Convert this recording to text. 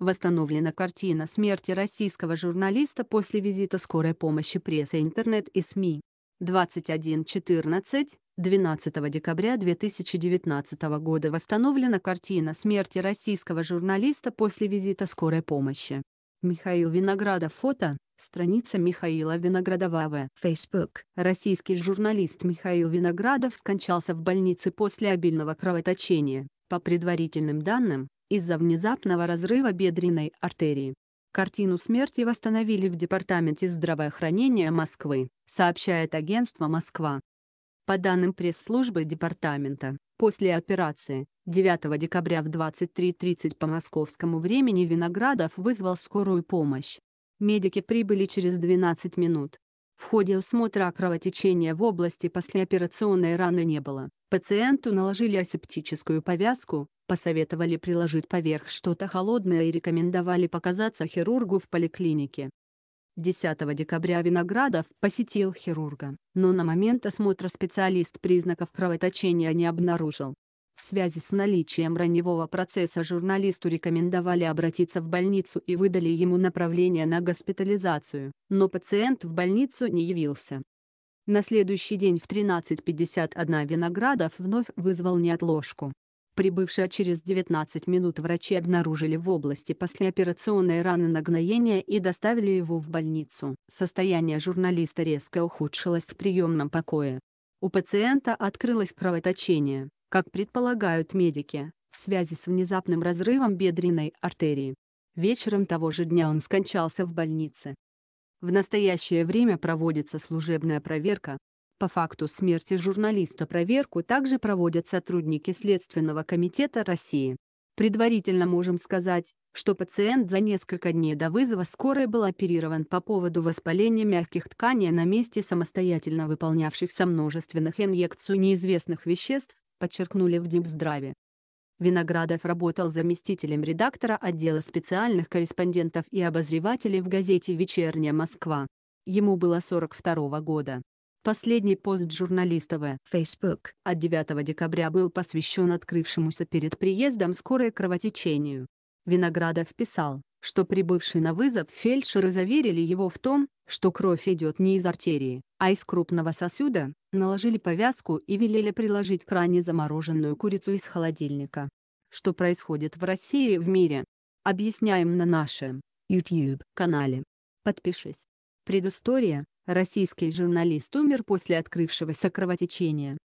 Восстановлена картина смерти российского журналиста после визита скорой помощи прессы, интернет и СМИ. 21.14, 12 декабря 2019 года восстановлена картина смерти российского журналиста после визита скорой помощи. Михаил Виноградов фото, страница Михаила Виноградова в Facebook. Российский журналист Михаил Виноградов скончался в больнице после обильного кровоточения. По предварительным данным, из-за внезапного разрыва бедренной артерии. Картину смерти восстановили в Департаменте здравоохранения Москвы, сообщает агентство «Москва». По данным пресс-службы департамента, после операции 9 декабря в 23.30 по московскому времени Виноградов вызвал скорую помощь. Медики прибыли через 12 минут. В ходе осмотра кровотечения в области послеоперационной раны не было. Пациенту наложили асептическую повязку, посоветовали приложить поверх что-то холодное и рекомендовали показаться хирургу в поликлинике. 10 декабря Виноградов посетил хирурга, но на момент осмотра специалист признаков кровоточения не обнаружил. В связи с наличием раневого процесса журналисту рекомендовали обратиться в больницу и выдали ему направление на госпитализацию, но пациент в больницу не явился. На следующий день в 13.51 Виноградов вновь вызвал неотложку. Прибывшие через 19 минут врачи обнаружили в области послеоперационной раны нагноения и доставили его в больницу. Состояние журналиста резко ухудшилось в приемном покое. У пациента открылось кровоточение, как предполагают медики, в связи с внезапным разрывом бедренной артерии. Вечером того же дня он скончался в больнице. В настоящее время проводится служебная проверка, по факту смерти журналиста проверку также проводят сотрудники Следственного комитета России. Предварительно можем сказать, что пациент за несколько дней до вызова скорой был оперирован по поводу воспаления мягких тканей на месте самостоятельно выполнявшихся множественных инъекцию неизвестных веществ, подчеркнули в Димздраве. Виноградов работал заместителем редактора отдела специальных корреспондентов и обозревателей в газете «Вечерняя Москва». Ему было 42 года. Последний пост журналиста в Facebook от 9 декабря был посвящен открывшемуся перед приездом скорое кровотечению. Виноградов писал, что прибывший на вызов фельдшеры заверили его в том, что кровь идет не из артерии, а из крупного сосуда, наложили повязку и велели приложить к ране замороженную курицу из холодильника. Что происходит в России и в мире? Объясняем на нашем YouTube-канале. Подпишись. Предыстория Российский журналист умер после открывшегося кровотечения.